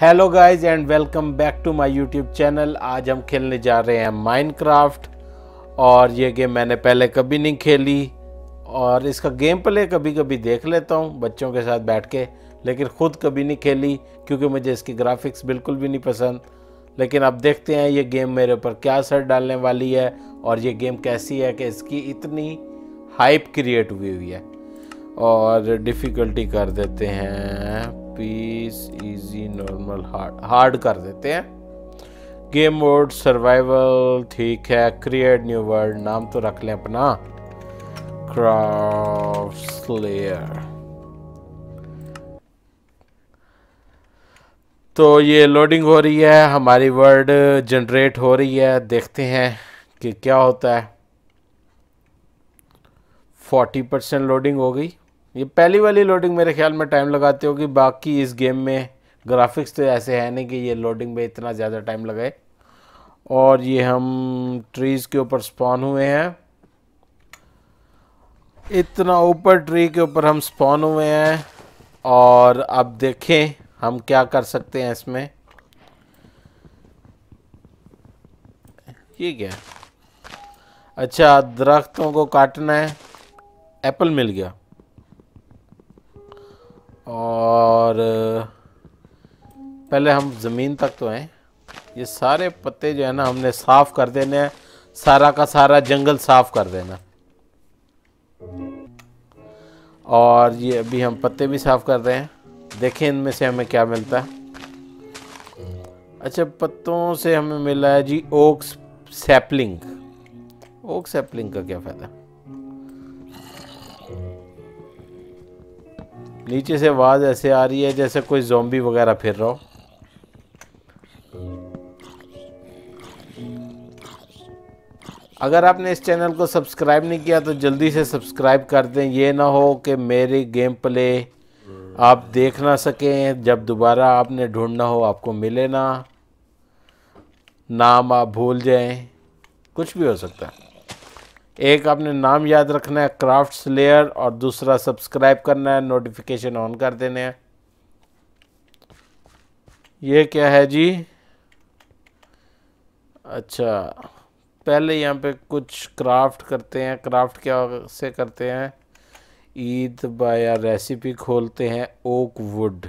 hello guys and welcome back to my YouTube channel आज हम खेलने जा रहे हैं माइनक्राफ्ट और ये गेम मैंने पहले कभी नहीं खेली और इसका गेम प्ले कभी कभी देख लेता हूँ बच्चों के साथ बैठ के लेकिन ख़ुद कभी नहीं खेली क्योंकि मुझे इसकी ग्राफिक्स बिल्कुल भी नहीं पसंद लेकिन अब देखते हैं ये गेम मेरे ऊपर क्या असर डालने वाली है और ये गेम कैसी है कि इसकी इतनी हाइप क्रिएट हुई हुई है और डिफ़िकल्टी कर देते हैं peace easy normal hard hard कर देते हैं गेम मोड सर्वाइवल ठीक है क्रिएट न्यू वर्ल्ड नाम तो रख लें अपना क्राफ्ट तो ये लोडिंग हो रही है हमारी वर्ड जनरेट हो रही है देखते हैं कि क्या होता है फोर्टी परसेंट लोडिंग हो गई ये पहली वाली लोडिंग मेरे ख्याल में टाइम लगाते होगी बाकी इस गेम में ग्राफिक्स तो ऐसे है नहीं कि ये लोडिंग में इतना ज़्यादा टाइम लगाए और ये हम ट्रीज़ के ऊपर स्पॉन हुए हैं इतना ऊपर ट्री के ऊपर हम स्पॉन हुए हैं और अब देखें हम क्या कर सकते हैं इसमें ये क्या अच्छा दरख्तों को काटना है एप्पल मिल गया और पहले हम ज़मीन तक तो हैं ये सारे पत्ते जो है ना हमने साफ़ कर देने हैं सारा का सारा जंगल साफ़ कर देना और ये अभी हम पत्ते भी साफ़ कर रहे हैं देखें इनमें से हमें क्या मिलता है अच्छा पत्तों से हमें मिला है जी ओक्स सैपलिंग ओक सैपलिंग का क्या फ़ायदा नीचे से आवाज़ ऐसे आ रही है जैसे कोई जोम्बी वगैरह फिर रहा हो अगर आपने इस चैनल को सब्सक्राइब नहीं किया तो जल्दी से सब्सक्राइब कर दें ये ना हो कि मेरे गेम प्ले आप देख ना सकें जब दोबारा आपने ढूंढना हो आपको मिले ना नाम आप भूल जाएं कुछ भी हो सकता है एक आपने नाम याद रखना है क्राफ्ट्स लेयर और दूसरा सब्सक्राइब करना है नोटिफिकेशन ऑन कर देने हैं ये क्या है जी अच्छा पहले यहाँ पे कुछ क्राफ्ट करते हैं क्राफ्ट क्या से करते हैं ईद बाया रेसिपी खोलते हैं oak wood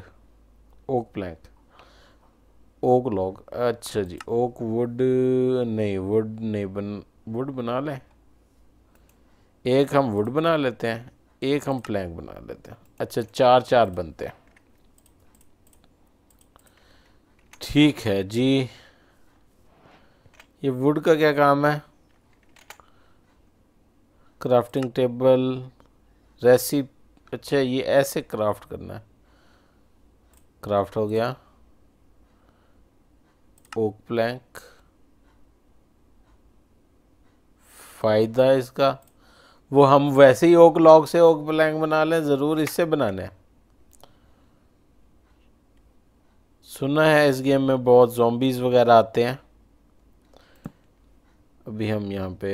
oak plank oak log अच्छा जी ओक वुड नहीं वुड नहीं बन वुड बना लें एक हम वुड बना लेते हैं एक हम प्लैंक बना लेते हैं अच्छा चार चार बनते हैं ठीक है जी ये वुड का क्या काम है क्राफ्टिंग टेबल रेसिप अच्छा ये ऐसे क्राफ्ट करना है क्राफ्ट हो गया ओक प्लैंक फ़ायदा इसका वो हम वैसे ही ओक लॉग से ओक ब्लैंक बना लें ज़रूर इससे बना लें सुना है इस गेम में बहुत जॉम्बीज़ वगैरह आते हैं अभी हम यहाँ पे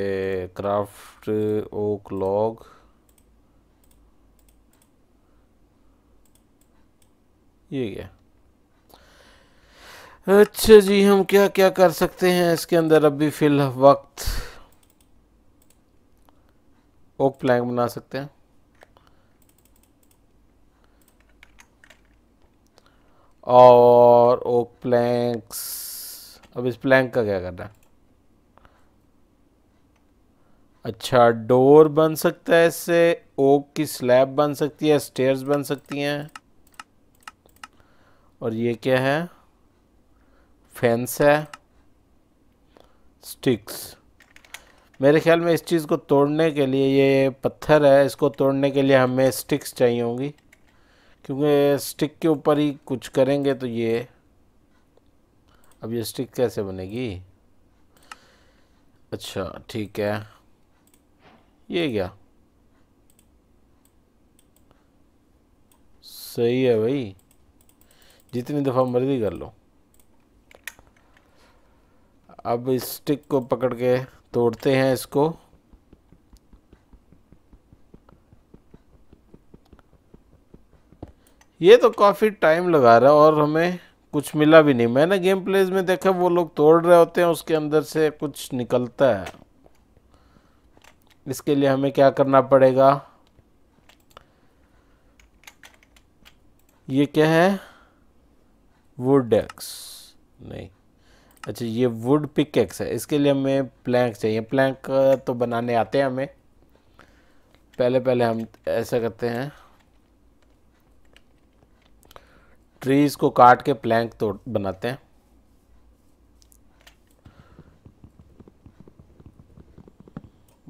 क्राफ्ट ओक लॉग ये क्या अच्छा जी हम क्या क्या कर सकते हैं इसके अंदर अभी फिल वक्त ओक प्लैंक बना सकते हैं और ओक प्लैंक्स अब इस प्लैंक का क्या करना है अच्छा डोर बन सकता है इससे ओक की स्लैब बन सकती है स्टेयर्स बन सकती हैं और ये क्या है फेंस है स्टिक्स मेरे ख्याल में इस चीज़ को तोड़ने के लिए ये पत्थर है इसको तोड़ने के लिए हमें स्टिक्स चाहिए होंगी क्योंकि स्टिक के ऊपर ही कुछ करेंगे तो ये अब ये स्टिक कैसे बनेगी अच्छा ठीक है ये क्या सही है भाई जितनी दफ़ा मर्जी कर लो अब इस स्टिक को पकड़ के तोड़ते हैं इसको ये तो काफ़ी टाइम लगा रहा है और हमें कुछ मिला भी नहीं मैंने गेम प्लेज में देखा वो लोग तोड़ रहे होते हैं उसके अंदर से कुछ निकलता है इसके लिए हमें क्या करना पड़ेगा ये क्या है वुड एक्स नहीं अच्छा ये वुड पिक एक्स है इसके लिए हमें प्लैंक चाहिए प्लैंक तो बनाने आते हैं हमें पहले पहले हम ऐसा करते हैं ट्रीज़ को काट के प्लैंक तो बनाते हैं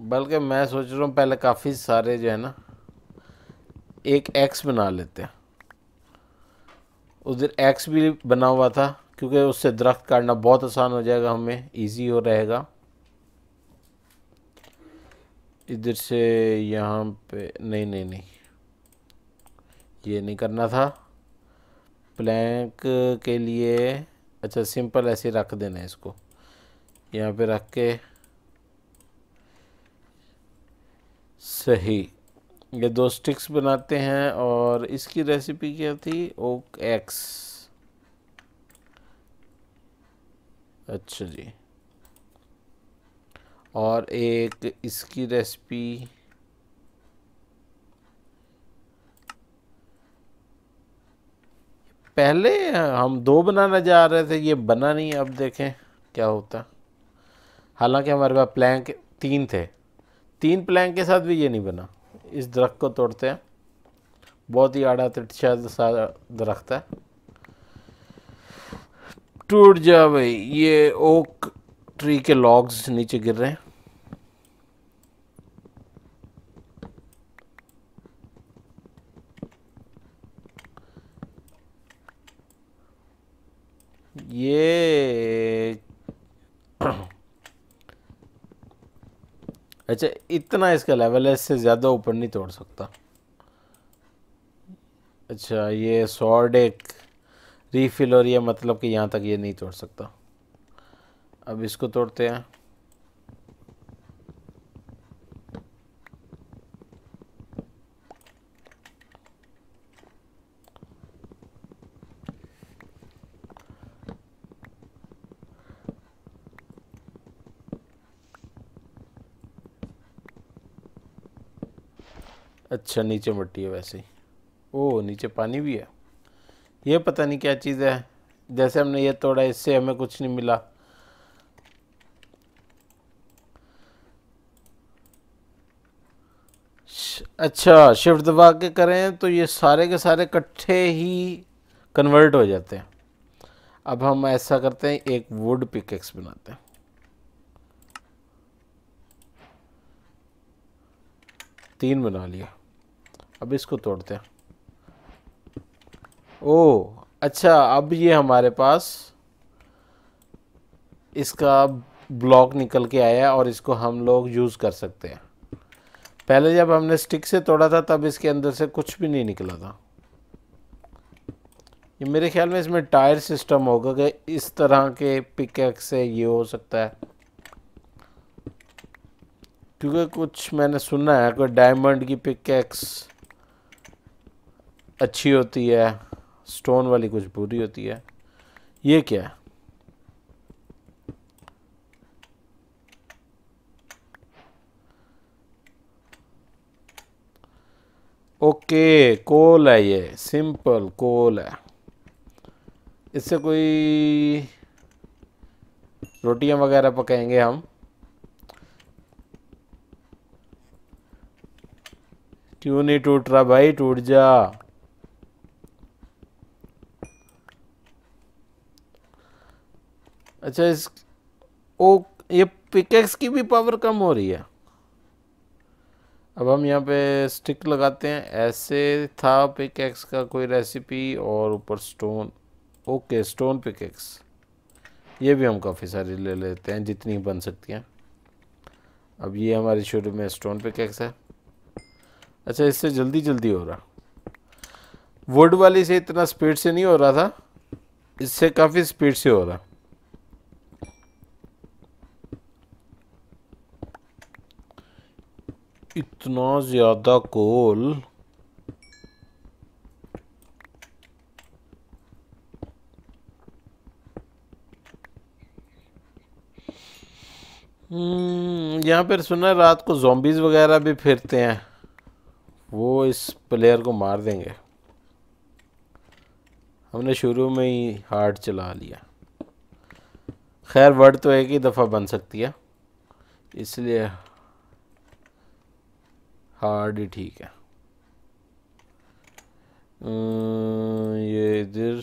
बल्कि मैं सोच रहा हूँ पहले काफ़ी सारे जो है ना एक एक्स बना लेते हैं उधर एक्स भी बना हुआ था क्योंकि उससे दरख्त काटना बहुत आसान हो जाएगा हमें इजी हो रहेगा इधर से यहाँ पे नहीं नहीं नहीं ये नहीं करना था प्लैंक के लिए अच्छा सिंपल ऐसे रख देना है इसको यहाँ पे रख के सही ये दो स्टिक्स बनाते हैं और इसकी रेसिपी क्या थी ओक एक्स अच्छा जी और एक इसकी रेसिपी पहले हम दो बनाना जा रहे थे ये बना नहीं अब देखें क्या होता हालांकि हमारे पास प्लैंक तीन थे तीन प्लैंक के साथ भी ये नहीं बना इस दरख्त को तोड़ते हैं बहुत ही आड़ा तिरछा सा दरख्त है टूट जा भाई ये ओक ट्री के लॉग्स नीचे गिर रहे हैं ये अच्छा इतना इसका लेवल है इससे ज़्यादा ऊपर नहीं तोड़ सकता अच्छा ये सॉर्ड एक रीफिल और रही मतलब कि यहाँ तक ये नहीं तोड़ सकता अब इसको तोड़ते हैं अच्छा नीचे मट्टी है वैसे ही ओ नीचे पानी भी है ये पता नहीं क्या चीज़ है जैसे हमने ये तोड़ा इससे हमें कुछ नहीं मिला अच्छा शिफ्ट दबा के करें तो ये सारे के सारे इकट्ठे ही कन्वर्ट हो जाते हैं अब हम ऐसा करते हैं एक वुड पिकेक्स बनाते हैं तीन बना लिया अब इसको तोड़ते हैं ओ अच्छा अब ये हमारे पास इसका ब्लॉक निकल के आया और इसको हम लोग यूज़ कर सकते हैं पहले जब हमने स्टिक से तोड़ा था तब इसके अंदर से कुछ भी नहीं निकला था ये मेरे ख्याल में इसमें टायर सिस्टम होगा कि इस तरह के पिक से ये हो सकता है क्योंकि कुछ मैंने सुना है कोई डायमंड की पिक अच्छी होती है स्टोन वाली कुछ बुरी होती है ये क्या है ओके कोल है ये सिंपल कोल है इससे कोई रोटियां वगैरह पकाएंगे हम क्यों नहीं टूट रहा भाई टूट जा अच्छा इस ओ ये पिकेक्स की भी पावर कम हो रही है अब हम यहाँ पे स्टिक लगाते हैं ऐसे था पिकेक्स का कोई रेसिपी और ऊपर स्टोन ओके स्टोन पिकेक्स ये भी हम काफ़ी सारी ले लेते हैं जितनी बन सकती हैं अब ये हमारे शुरू में स्टोन पिकेक्स है अच्छा इससे जल्दी जल्दी हो रहा वुड वाली से इतना स्पीड से नहीं हो रहा था इससे काफ़ी स्पीड से हो रहा इतना ज़्यादा कोल हम्म, यहाँ पर सुना रात को जॉम्बीज वगैरह भी फिरते हैं वो इस प्लेयर को मार देंगे हमने शुरू में ही हार्ड चला लिया खैर वर्ड तो एक ही दफ़ा बन सकती है इसलिए हार्ड ठीक है अं, ये इधर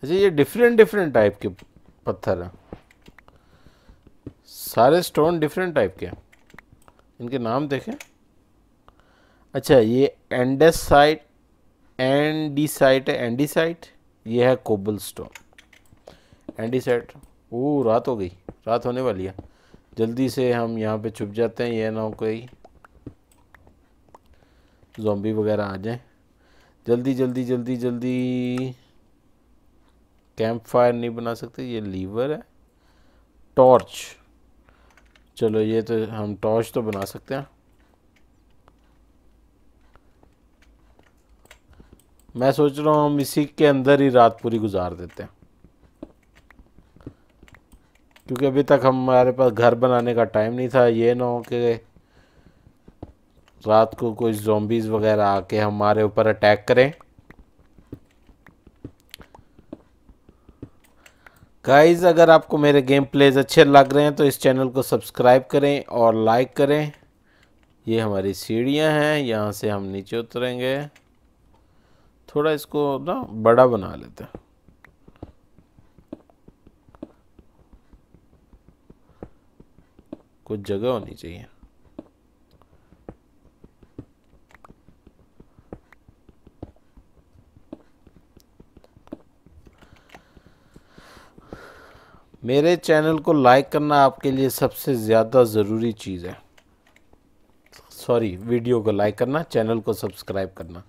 अच्छा ये डिफरेंट डिफरेंट टाइप के पत्थर हैं सारे स्टोन डिफरेंट टाइप के हैं इनके नाम देखें अच्छा ये एंडेसाइट एंडीसाइट है एंडीसाइट ये है कोबल स्टोन एंटी सेट वो रात हो गई रात होने वाली है जल्दी से हम यहाँ पे छुप जाते हैं ये ना हो कोई जोम्बी वगैरह आ जाए जल्दी जल्दी जल्दी जल्दी कैंप फायर नहीं बना सकते ये लीवर है टॉर्च चलो ये तो हम टॉर्च तो बना सकते हैं मैं सोच रहा हूँ हम इसी के अंदर ही रात पूरी गुजार देते हैं क्योंकि अभी तक हमारे पास घर बनाने का टाइम नहीं था ये ना हो कि रात को कोई जोम्बीज़ वगैरह आके हमारे ऊपर अटैक करें गाइज अगर आपको मेरे गेम प्लेज अच्छे लग रहे हैं तो इस चैनल को सब्सक्राइब करें और लाइक करें ये हमारी सीढ़ियां हैं यहाँ से हम नीचे उतरेंगे थोड़ा इसको ना बड़ा बना लेते हैं कुछ जगह होनी चाहिए मेरे चैनल को लाइक करना आपके लिए सबसे ज़्यादा ज़रूरी चीज़ है सॉरी वीडियो को लाइक करना चैनल को सब्सक्राइब करना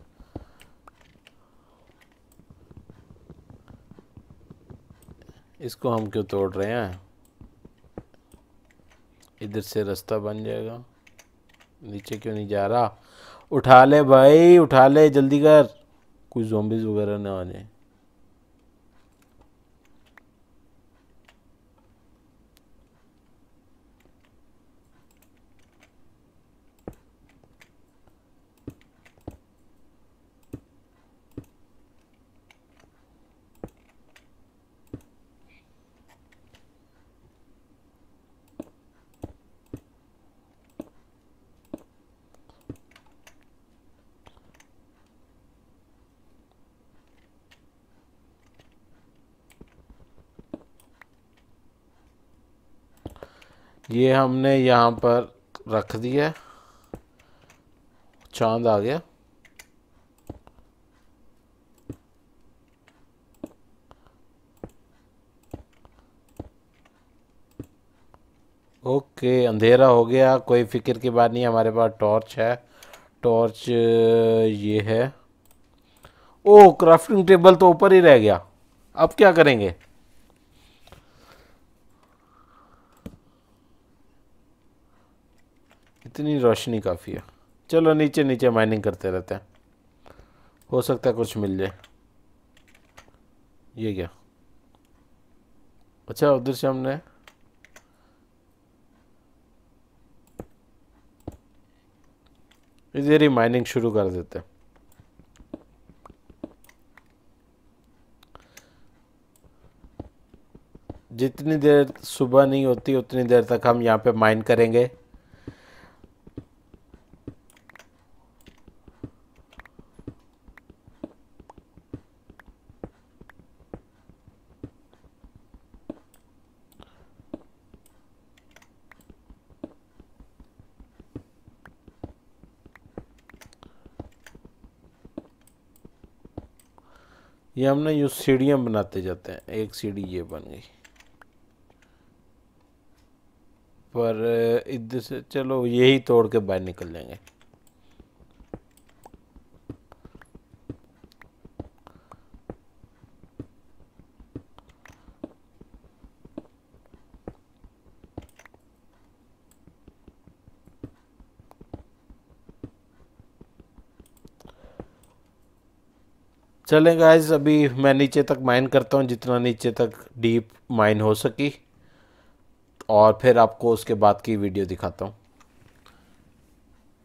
इसको हम क्यों तोड़ रहे हैं इधर से रास्ता बन जाएगा नीचे क्यों नहीं जा रहा उठा ले भाई उठा ले जल्दी कर कुछ जोम्बिस वगैरह ना आ जाए ये हमने यहाँ पर रख दिया चांद आ गया ओके अंधेरा हो गया कोई फिक्र की बात नहीं हमारे पास टॉर्च है टॉर्च ये है ओ क्राफ्टिंग टेबल तो ऊपर ही रह गया अब क्या करेंगे इतनी रोशनी काफ़ी है चलो नीचे नीचे माइनिंग करते रहते हैं हो सकता है कुछ मिल जाए ये क्या अच्छा उधर से हमने इधर ही माइनिंग शुरू कर देते हैं जितनी देर सुबह नहीं होती उतनी देर तक हम यहाँ पे माइन करेंगे ये हमने यू सीढ़ियाँ बनाते जाते हैं एक सीढ़ी ये बन गई पर इधर से चलो यही तोड़ के बाहर निकल जाएंगे चलें गाइस अभी मैं नीचे तक माइन करता हूँ जितना नीचे तक डीप माइन हो सकी और फिर आपको उसके बाद की वीडियो दिखाता हूँ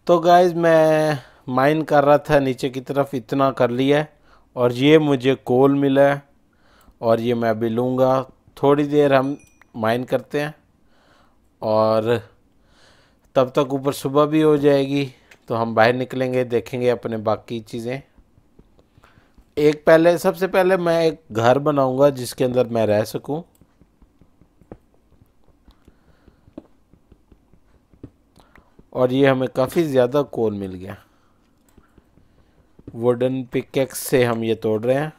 तो गाइस मैं माइन कर रहा था नीचे की तरफ इतना कर लिया और ये मुझे कोल मिला है और ये मैं अभी लूँगा थोड़ी देर हम माइन करते हैं और तब तक ऊपर सुबह भी हो जाएगी तो हम बाहर निकलेंगे देखेंगे अपने बाकी चीज़ें एक पहले सबसे पहले मैं एक घर बनाऊंगा जिसके अंदर मैं रह सकूं और ये हमें काफ़ी ज़्यादा कोल मिल गया वुडन पिकेक्स से हम ये तोड़ रहे हैं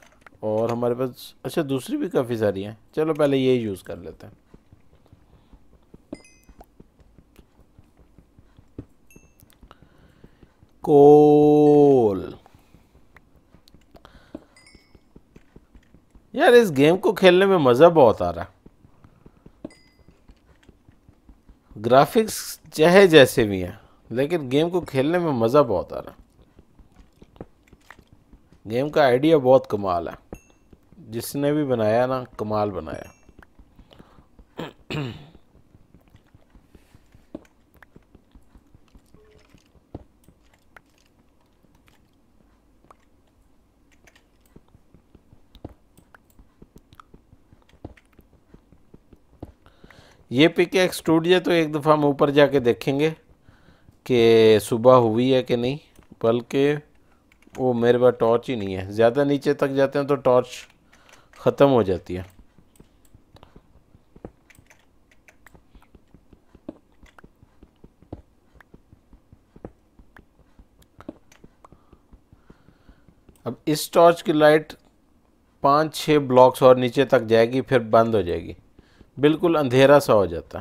और हमारे पास अच्छा दूसरी भी काफ़ी सारी हैं चलो पहले ये यूज़ कर लेते हैं कोल यार इस गेम को खेलने में मज़ा बहुत आ रहा ग्राफिक्स चाहे जैसे भी हैं लेकिन गेम को खेलने में मज़ा बहुत आ रहा गेम का आइडिया बहुत कमाल है जिसने भी बनाया ना कमाल बनाया ये पिक एक स्टूडियो तो एक दफ़ा हम ऊपर जाके देखेंगे कि सुबह हुई है कि नहीं बल्कि वो मेरे पास टॉर्च ही नहीं है ज़्यादा नीचे तक जाते हैं तो टॉर्च ख़त्म हो जाती है अब इस टॉर्च की लाइट पाँच छः ब्लॉक्स और नीचे तक जाएगी फिर बंद हो जाएगी बिल्कुल अंधेरा सा हो जाता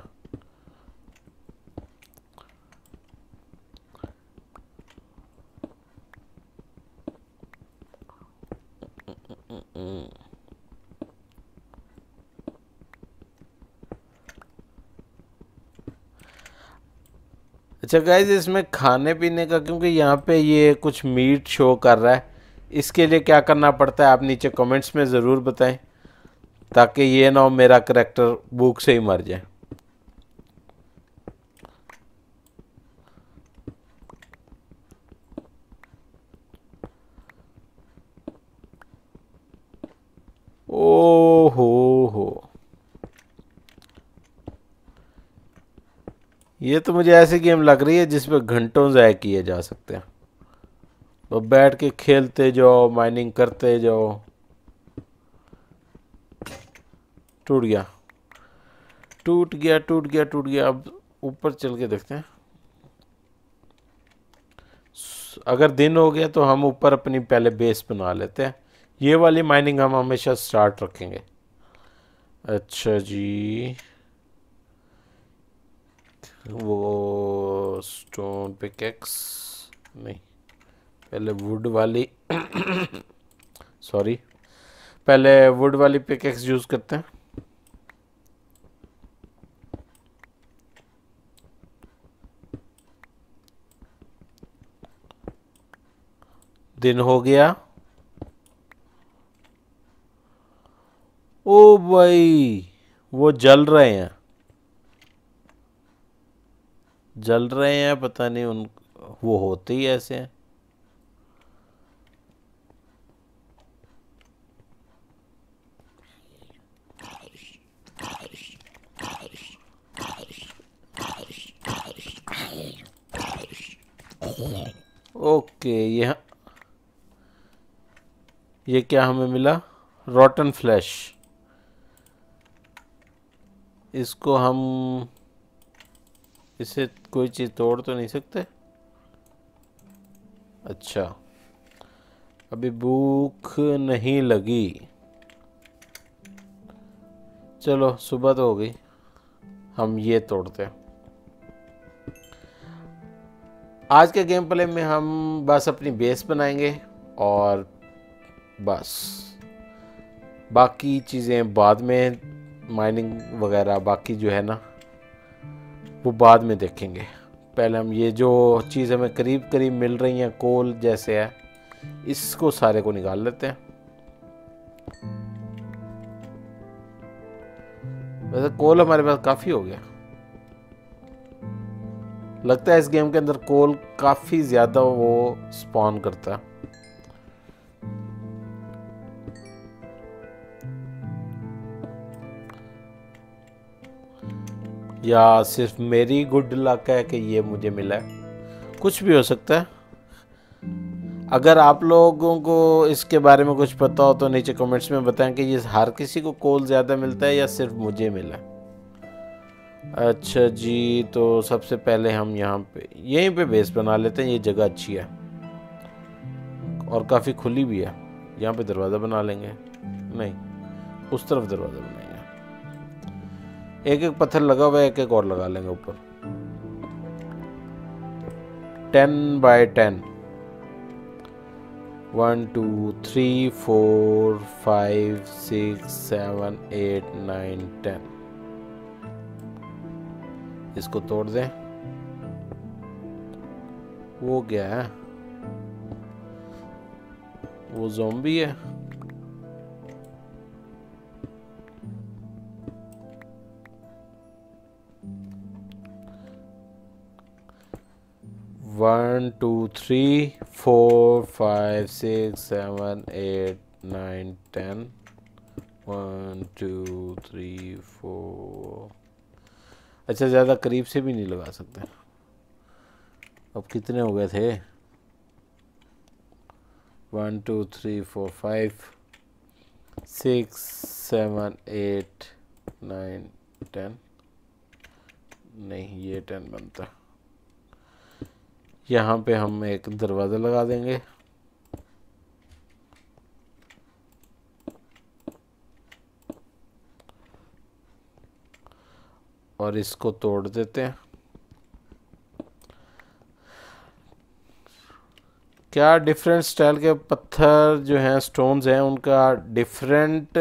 अच्छा गाइज इसमें खाने पीने का क्योंकि यहाँ पे ये कुछ मीट शो कर रहा है इसके लिए क्या करना पड़ता है आप नीचे कमेंट्स में ज़रूर बताएं ताकि ये ना हो मेरा करेक्टर बुक से ही मर जाए ओ हो हो ये तो मुझे ऐसी गेम लग रही है जिसमें घंटों ज़ाय किए जा सकते हैं तो बैठ के खेलते जाओ माइनिंग करते जाओ टूट गया टूट गया टूट गया टूट गया अब ऊपर चल के देखते हैं अगर दिन हो गया तो हम ऊपर अपनी पहले बेस बना लेते हैं ये वाली माइनिंग हम हमेशा स्टार्ट रखेंगे अच्छा जी वो स्टोन पिकेक्स नहीं पहले वुड वाली सॉरी पहले वुड वाली पिकेक्स यूज़ करते हैं दिन हो गया ओ भाई वो जल रहे हैं जल रहे हैं पता नहीं उन वो होते ही ऐसे हैं ओके यहाँ ये क्या हमें मिला रॉटन फ्लैश इसको हम इसे कोई चीज़ तोड़ तो नहीं सकते अच्छा अभी भूख नहीं लगी चलो सुबह तो हो गई हम ये तोड़ते हैं आज के गेम प्ले में हम बस अपनी बेस बनाएंगे और बस बाकी चीज़ें बाद में माइनिंग वगैरह बाकी जो है ना वो बाद में देखेंगे पहले हम ये जो चीज़ हमें करीब करीब मिल रही हैं कोल जैसे है इसको सारे को निकाल लेते हैं वैसे कोल हमारे पास काफ़ी हो गया लगता है इस गेम के अंदर कोल काफ़ी ज़्यादा वो स्पॉन करता है या सिर्फ मेरी गुड लक है कि ये मुझे मिला है कुछ भी हो सकता है अगर आप लोगों को इसके बारे में कुछ पता हो तो नीचे कमेंट्स में बताएं कि ये हर किसी को कॉल ज़्यादा मिलता है या सिर्फ मुझे मिला है अच्छा जी तो सबसे पहले हम यहाँ पे यहीं पे बेस बना लेते हैं ये जगह अच्छी है और काफ़ी खुली भी है यहाँ पे दरवाज़ा बना लेंगे नहीं उस तरफ दरवाज़ा बना एक एक पत्थर लगा हुआ है एक एक और लगा लेंगे ऊपर ten by ten one two three four five six seven eight nine ten इसको तोड़ दें वो क्या है वो जोम्बी है one two three four five six seven eight nine ten one two three four अच्छा ज़्यादा करीब से भी नहीं लगा सकते अब कितने हो गए थे one two three four five six seven eight nine ten नहीं ये टेन बनता यहाँ पे हम एक दरवाज़ा लगा देंगे और इसको तोड़ देते हैं क्या डिफरेंट स्टाइल के पत्थर जो हैं स्टोन्स हैं उनका डिफरेंट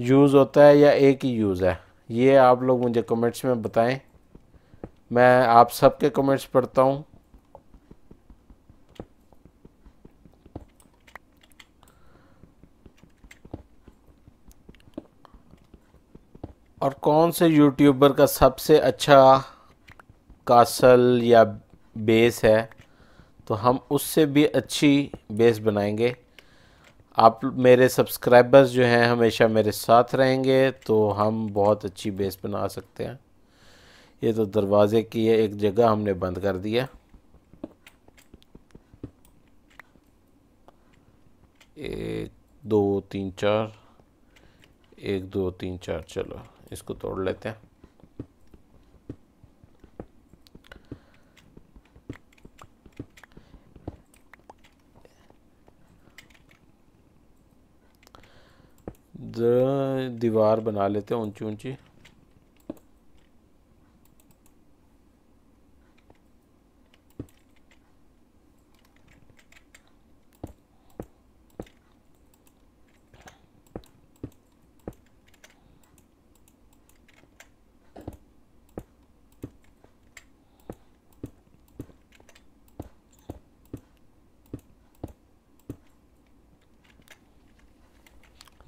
यूज़ होता है या एक ही यूज़ है ये आप लोग मुझे कमेंट्स में बताएं मैं आप सबके कमेंट्स पढ़ता हूँ और कौन से यूट्यूबर का सबसे अच्छा कासल या बेस है तो हम उससे भी अच्छी बेस बनाएंगे आप मेरे सब्सक्राइबर्स जो हैं हमेशा मेरे साथ रहेंगे तो हम बहुत अच्छी बेस बना सकते हैं ये तो दरवाज़े की है एक जगह हमने बंद कर दिया एक दो तीन चार एक दो तीन चार चलो इसको तोड़ लेते हैं दीवार बना लेते हैं ऊंची ऊंची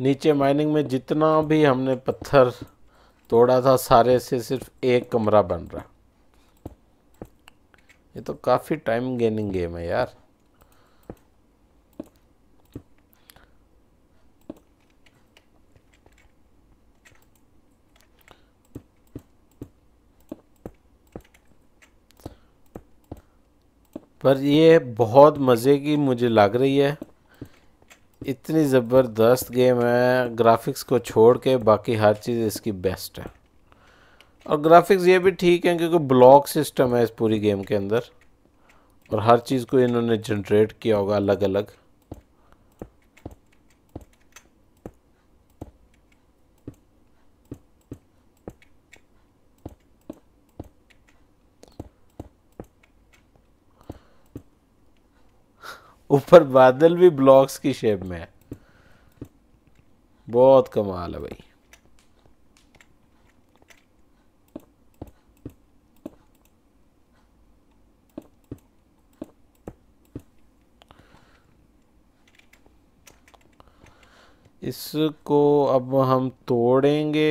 नीचे माइनिंग में जितना भी हमने पत्थर तोड़ा था सारे से सिर्फ एक कमरा बन रहा ये तो काफ़ी टाइम गेनिंग गेम है यार पर ये बहुत मज़े की मुझे लग रही है इतनी ज़बरदस्त गेम है ग्राफिक्स को छोड़ के बाकी हर चीज़ इसकी बेस्ट है और ग्राफिक्स ये भी ठीक है क्योंकि ब्लॉक सिस्टम है इस पूरी गेम के अंदर और हर चीज़ को इन्होंने जनरेट किया होगा अलग अलग ऊपर बादल भी ब्लॉक्स की शेप में है बहुत कमाल है भाई इसको अब हम तोड़ेंगे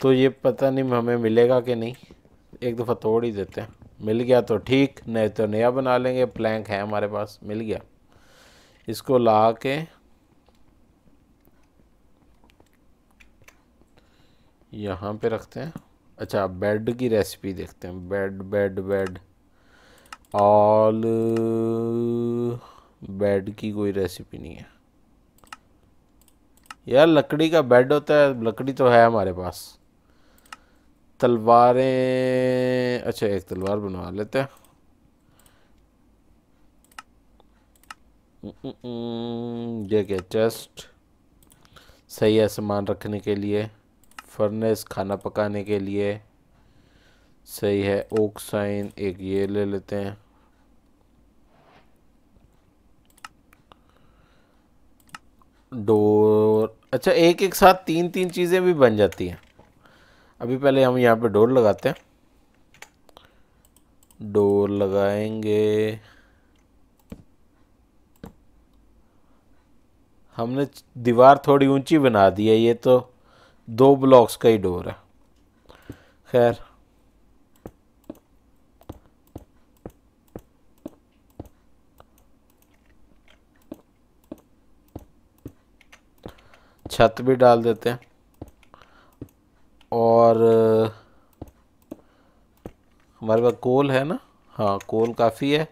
तो ये पता नहीं हमें मिलेगा कि नहीं एक दफ़ा तोड़ ही देते हैं मिल गया तो ठीक नहीं तो नया बना लेंगे प्लैंक है हमारे पास मिल गया इसको ला के यहाँ पे रखते हैं अच्छा बेड की रेसिपी देखते हैं bed bed bed all bed की कोई रेसिपी नहीं है यार लकड़ी का बेड होता है लकड़ी तो है हमारे पास तलवारें अच्छा एक तलवार बनवा लेते हैं हम्म, ये क्या चेस्ट सही है सामान रखने के लिए फर्नेस खाना पकाने के लिए सही है ओक साइन एक ये ले लेते हैं डोर अच्छा एक एक साथ तीन तीन चीज़ें भी बन जाती हैं अभी पहले हम यहाँ पे डोर लगाते हैं डोर लगाएंगे हमने दीवार थोड़ी ऊंची बना दी है ये तो दो ब्लॉक्स का ही डोर है खैर छत भी डाल देते हैं और हमारे पास कोल है ना हाँ कोल काफ़ी है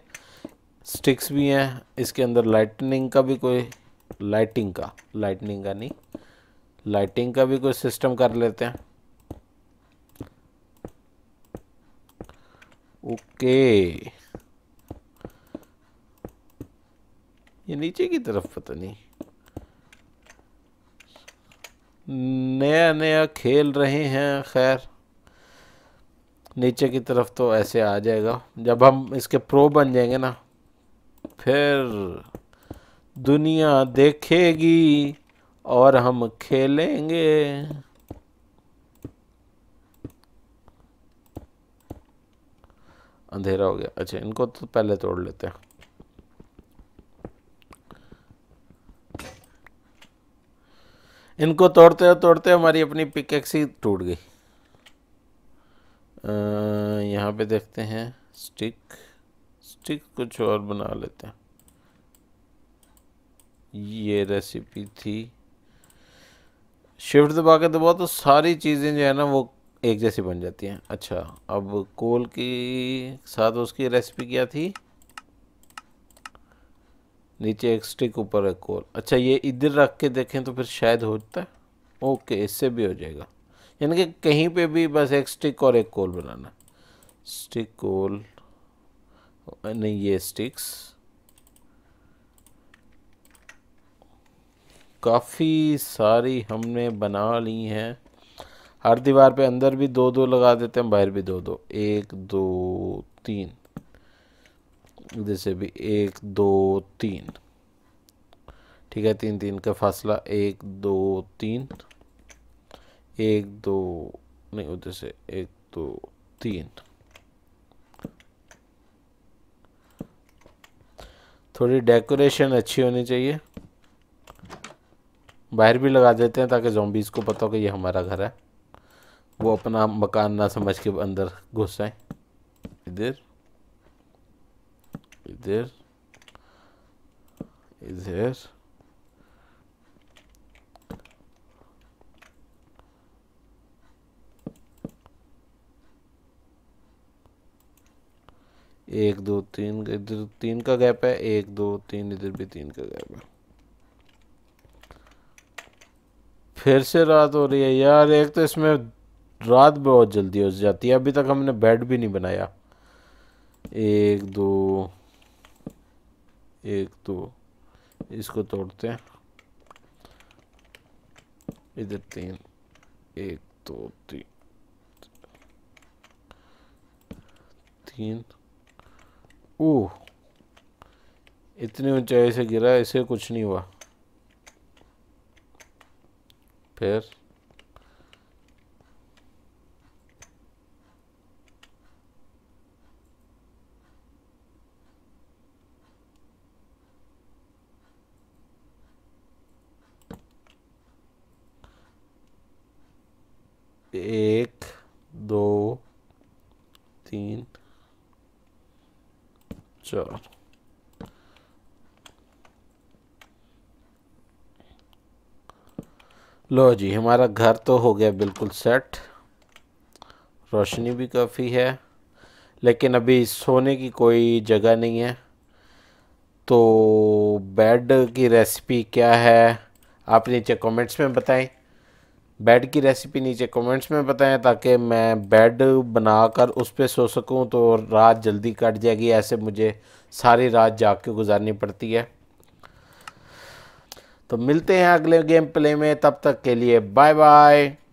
स्टिक्स भी हैं इसके अंदर लाइटनिंग का भी कोई लाइटिंग का लाइटनिंग का नहीं लाइटिंग का भी कोई सिस्टम कर लेते हैं ओके ये नीचे की तरफ पता नहीं नया नया खेल रहे हैं खैर नीचे की तरफ तो ऐसे आ जाएगा जब हम इसके प्रो बन जाएंगे ना फिर दुनिया देखेगी और हम खेलेंगे अंधेरा हो गया अच्छा इनको तो पहले तोड़ लेते हैं इनको तोड़ते तोड़ते हमारी अपनी पिकेक्स ही टूट गई यहाँ पे देखते हैं स्टिक स्टिक कुछ और बना लेते हैं ये रेसिपी थी शिफ्ट दबा के दबाओ तो सारी चीज़ें जो है ना वो एक जैसी बन जाती हैं अच्छा अब कोल की साथ उसकी रेसिपी क्या थी नीचे एक स्टिक ऊपर एक कोल अच्छा ये इधर रख के देखें तो फिर शायद होता है ओके इससे भी हो जाएगा यानी कि कहीं पे भी बस एक स्टिक और एक कोल बनाना स्टिक कोल नहीं ये स्टिक्स काफ़ी सारी हमने बना ली हैं हर दीवार पे अंदर भी दो दो लगा देते हैं बाहर भी दो दो एक दो तीन जैसे भी एक दो तीन ठीक है तीन तीन का फासला एक दो तीन एक दो नहीं उधर से एक दो तीन थोड़ी डेकोरेशन अच्छी होनी चाहिए बाहर भी लगा देते हैं ताकि जॉम्बीज़ को पता हो कि ये हमारा घर है वो अपना मकान ना समझ के अंदर घुस आए इधर is इधर एक दो तीन इधर तीन का गैप है एक दो तीन इधर भी तीन का गैप है फिर से रात हो रही है यार एक तो इसमें रात बहुत जल्दी हो जाती है अभी तक हमने बेड भी नहीं बनाया एक दो एक दो तो इसको तोड़ते हैं इधर तीन एक दो तीन तीन ओह इतनी ऊंचाई से गिरा इसे कुछ नहीं हुआ फिर एक दो तीन चार लो जी हमारा घर तो हो गया बिल्कुल सेट रोशनी भी काफ़ी है लेकिन अभी सोने की कोई जगह नहीं है तो बेड की रेसिपी क्या है आप नीचे कमेंट्स में बताएं बेड की रेसिपी नीचे कमेंट्स में बताएं ताकि मैं बेड बनाकर उस पर सो सकूं तो रात जल्दी कट जाएगी ऐसे मुझे सारी रात जाग के गुजारनी पड़ती है तो मिलते हैं अगले गेम प्ले में तब तक के लिए बाय बाय